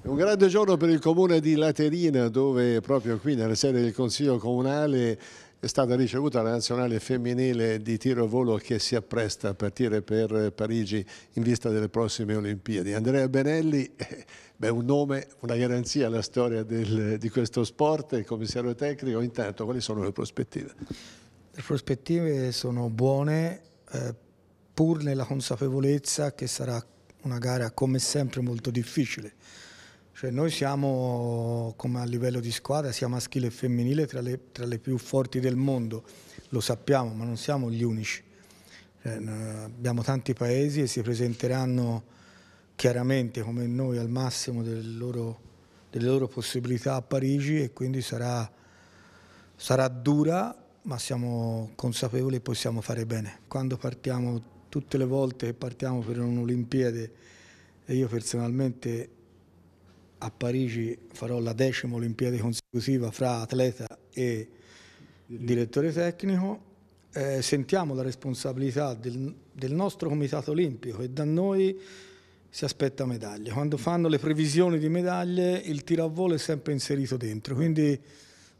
Un grande giorno per il comune di Laterina dove proprio qui nella sede del Consiglio Comunale è stata ricevuta la nazionale femminile di tiro e volo che si appresta a partire per Parigi in vista delle prossime Olimpiadi. Andrea Benelli, beh, un nome, una garanzia alla storia del, di questo sport, commissario tecnico, intanto quali sono le prospettive? Le prospettive sono buone eh, pur nella consapevolezza che sarà una gara come sempre molto difficile cioè noi siamo, come a livello di squadra, sia maschile e femminile, tra le, tra le più forti del mondo, lo sappiamo, ma non siamo gli unici. Cioè, abbiamo tanti paesi e si presenteranno chiaramente come noi al massimo del loro, delle loro possibilità a Parigi e quindi sarà, sarà dura, ma siamo consapevoli e possiamo fare bene. Quando partiamo, tutte le volte che partiamo per un'Olimpiade, e io personalmente a Parigi farò la decima Olimpiade consecutiva fra atleta e direttore tecnico. Eh, sentiamo la responsabilità del, del, nostro comitato olimpico e da noi si aspetta medaglie. Quando fanno le previsioni di medaglie il tiro a volo è sempre inserito dentro, quindi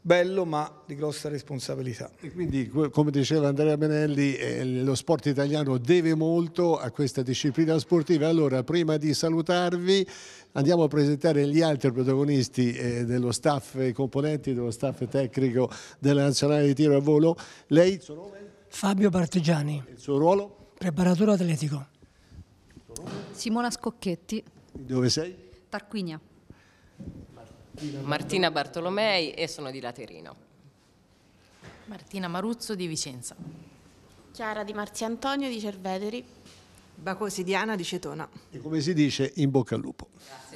bello ma di grossa responsabilità. E quindi come diceva Andrea Benelli eh, lo sport italiano deve molto a questa disciplina sportiva. Allora prima di salutarvi andiamo a presentare gli altri protagonisti eh, dello staff, i componenti dello staff tecnico della Nazionale di Tiro a Volo. Lei? Il suo nome? Fabio Partigiani. Il suo ruolo? Preparatore atletico. Simona Scocchetti. Dove sei? Tarquinia. Martina Bartolomei e sono di Laterino. Martina Maruzzo di Vicenza. Chiara Di Marzia Antonio di Cerveteri. Bacosi Bacosidiana di Cetona. E come si dice, in bocca al lupo. Grazie.